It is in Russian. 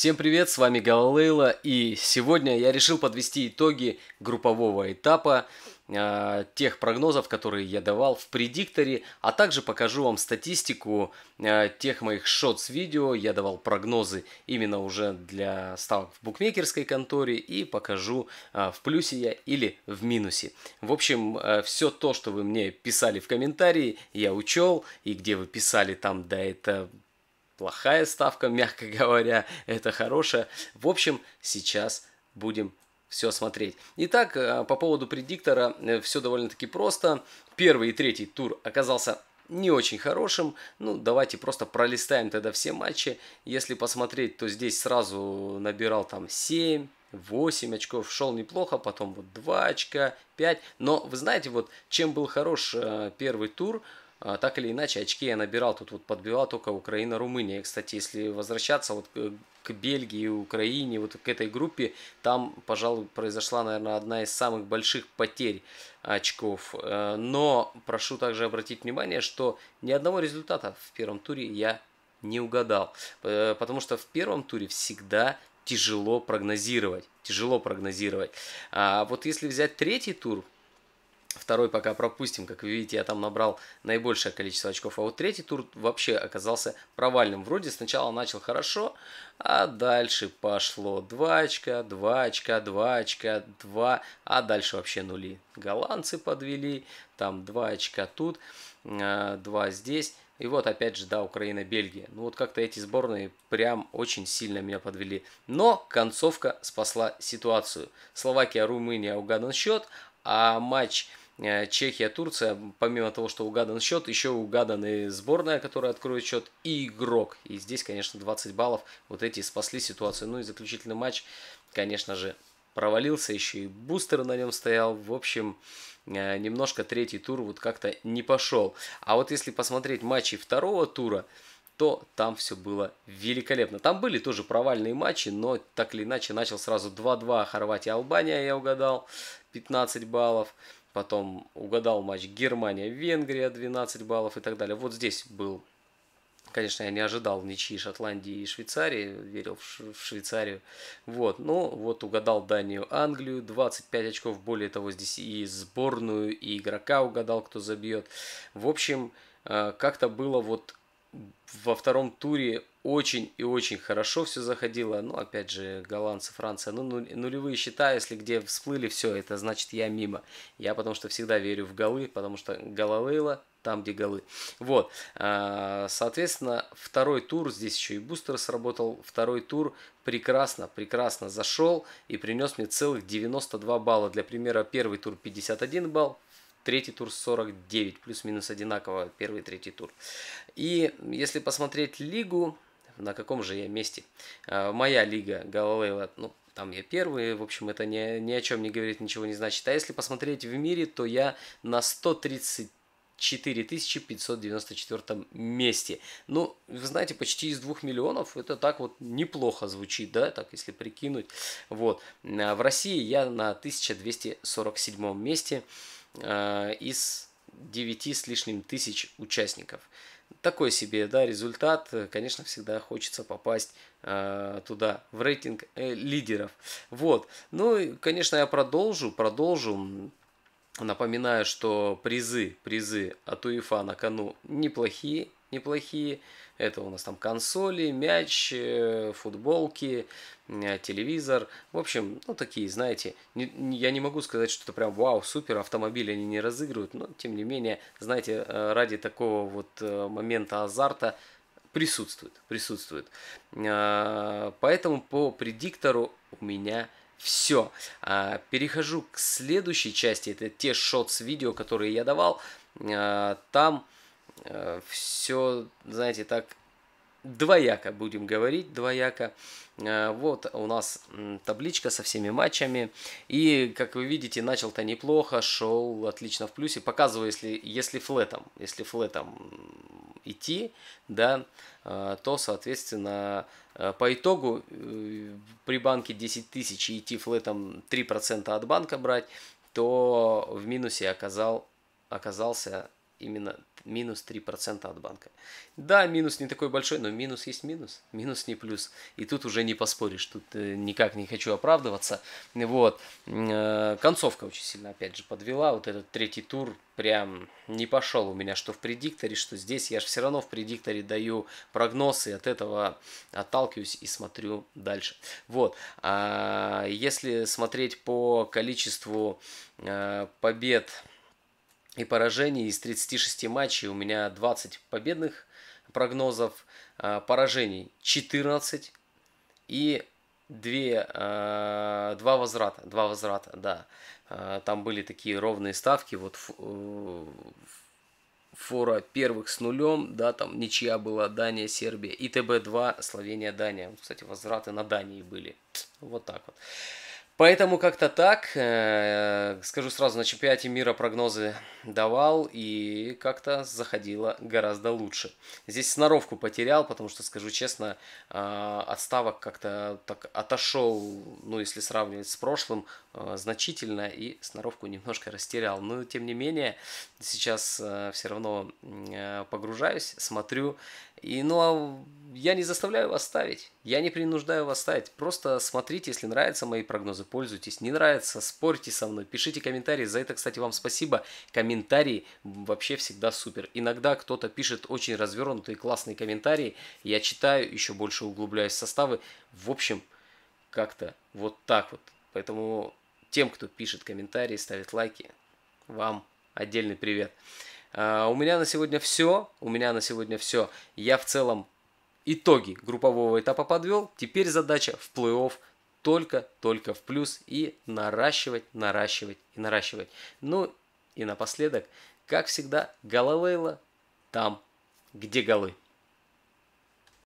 Всем привет, с вами Галалейла, и сегодня я решил подвести итоги группового этапа, э, тех прогнозов, которые я давал в предикторе, а также покажу вам статистику э, тех моих шотс-видео, я давал прогнозы именно уже для ставок в букмекерской конторе, и покажу э, в плюсе я или в минусе. В общем, э, все то, что вы мне писали в комментарии, я учел, и где вы писали там, да, это плохая ставка, мягко говоря, это хорошая. В общем, сейчас будем все смотреть. Итак, э, по поводу предиктора э, все довольно-таки просто. Первый и третий тур оказался не очень хорошим. Ну, давайте просто пролистаем тогда все матчи. Если посмотреть, то здесь сразу набирал там 7, 8 очков, шел неплохо, потом вот 2 очка, 5. Но вы знаете, вот чем был хорош э, первый тур – а, так или иначе, очки я набирал. Тут вот подбивал только Украина-Румыния. Кстати, если возвращаться вот к Бельгии, Украине, вот к этой группе, там, пожалуй, произошла, наверное, одна из самых больших потерь очков. Э, но прошу также обратить внимание, что ни одного результата в первом туре я не угадал. Э, потому что в первом туре всегда тяжело прогнозировать. Тяжело прогнозировать. А вот если взять третий тур, Второй пока пропустим. Как вы видите, я там набрал наибольшее количество очков. А вот третий тур вообще оказался провальным. Вроде сначала начал хорошо, а дальше пошло 2 очка, 2 очка, 2 очка, 2. А дальше вообще нули. Голландцы подвели. Там 2 очка тут, 2 а, здесь. И вот опять же, да, Украина, Бельгия. Ну вот как-то эти сборные прям очень сильно меня подвели. Но концовка спасла ситуацию. Словакия, Румыния, угадан счет а матч э, Чехия-Турция, помимо того, что угадан счет, еще угадан и сборная, которая откроет счет, и игрок. И здесь, конечно, 20 баллов. Вот эти спасли ситуацию. Ну и заключительный матч, конечно же, провалился. Еще и бустер на нем стоял. В общем, э, немножко третий тур вот как-то не пошел. А вот если посмотреть матчи второго тура, то там все было великолепно. Там были тоже провальные матчи, но так или иначе начал сразу 2-2 Хорватия-Албания, я угадал, 15 баллов. Потом угадал матч Германия-Венгрия, 12 баллов и так далее. Вот здесь был Конечно, я не ожидал ничьи Шотландии и Швейцарии, верил в, Ш- в Швейцарию. Вот, но ну, вот угадал Данию, Англию, 25 очков, более того, здесь и сборную, и игрока угадал, кто забьет. В общем, э, как-то было вот во втором туре очень и очень хорошо все заходило. Ну, опять же, голландцы, Франция. Ну, нулевые счета, если где всплыли, все, это значит я мимо. Я потому что всегда верю в голы, потому что Головейла там, где голы. Вот. А, соответственно, второй тур, здесь еще и бустер сработал. Второй тур прекрасно, прекрасно зашел и принес мне целых 92 балла. Для примера, первый тур 51 балл, Третий тур 49, плюс-минус одинаково первый и третий тур. И если посмотреть лигу, на каком же я месте. А, моя лига Галилео, ну, там я первый, в общем, это ни, ни о чем не говорит, ничего не значит. А если посмотреть в мире, то я на 130 4594 месте. Ну, вы знаете, почти из 2 миллионов это так вот неплохо звучит, да, так если прикинуть. Вот. А, в России я на 1247 месте. Э, из 9 с лишним тысяч участников. Такой себе да, результат. Конечно, всегда хочется попасть э, туда, в рейтинг э, лидеров. Вот. Ну, и, конечно, я продолжу, продолжу. Напоминаю, что призы, призы от УЕФА на кону неплохие, неплохие. Это у нас там консоли, мяч, э, футболки, э, телевизор. В общем, ну такие, знаете, не, я не могу сказать, что это прям вау, супер, автомобили они не разыгрывают, но тем не менее, знаете, э, ради такого вот момента азарта присутствует, присутствует. Поэтому по предиктору у меня все. А, перехожу к следующей части, это те шотс видео, которые я давал. Там Э, все, знаете, так двояко будем говорить, двояко. Э, вот у нас табличка со всеми матчами. И, как вы видите, начал-то неплохо, шел отлично в плюсе. Показываю, если, если флетом, если флетом идти, да, э, то, соответственно, по итогу при банке 10 тысяч и идти флетом 3% от банка брать, то в минусе оказал, оказался именно минус 3% от банка. Да, минус не такой большой, но минус есть минус, минус не плюс. И тут уже не поспоришь, тут э, никак не хочу оправдываться. Вот, э, концовка очень сильно, опять же, подвела. Вот этот третий тур прям не пошел у меня, что в предикторе, что здесь. Я же все равно в предикторе даю прогнозы, от этого отталкиваюсь и смотрю дальше. Вот, а если смотреть по количеству э, побед и поражений. Из 36 матчей у меня 20 победных прогнозов, а, поражений 14 и две, э, два возврата, два возврата, да. А, там были такие ровные ставки, вот э, фора первых с нулем, да, там ничья была Дания, Сербия, и ТБ-2, Словения, Дания. Кстати, возвраты на Дании были. Вот так вот. Поэтому как-то так. Э, скажу сразу, на чемпионате мира прогнозы давал и как-то заходило гораздо лучше. Здесь сноровку потерял, потому что, скажу честно, э, отставок как-то так отошел, ну, если сравнивать с прошлым, Э, значительно и сноровку немножко растерял. Но тем не менее, сейчас э, все равно э, погружаюсь, смотрю. И, ну, а я не заставляю вас ставить, я не принуждаю вас ставить. Просто смотрите, если нравятся мои прогнозы, пользуйтесь. Не нравится, спорьте со мной, пишите комментарии. За это, кстати, вам спасибо. Комментарии вообще всегда супер. Иногда кто-то пишет очень развернутые классные комментарии. Я читаю, еще больше углубляюсь в составы. В общем, как-то вот так вот. Поэтому тем, кто пишет комментарии, ставит лайки. Вам отдельный привет. А, у меня на сегодня все. У меня на сегодня все. Я в целом итоги группового этапа подвел. Теперь задача в плей-офф только-только в плюс и наращивать, наращивать и наращивать. Ну и напоследок, как всегда, Галалейла там, где голы.